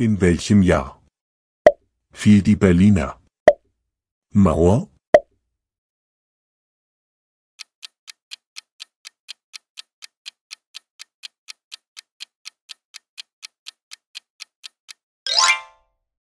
In welchem Jahr fiel die Berliner Mauer?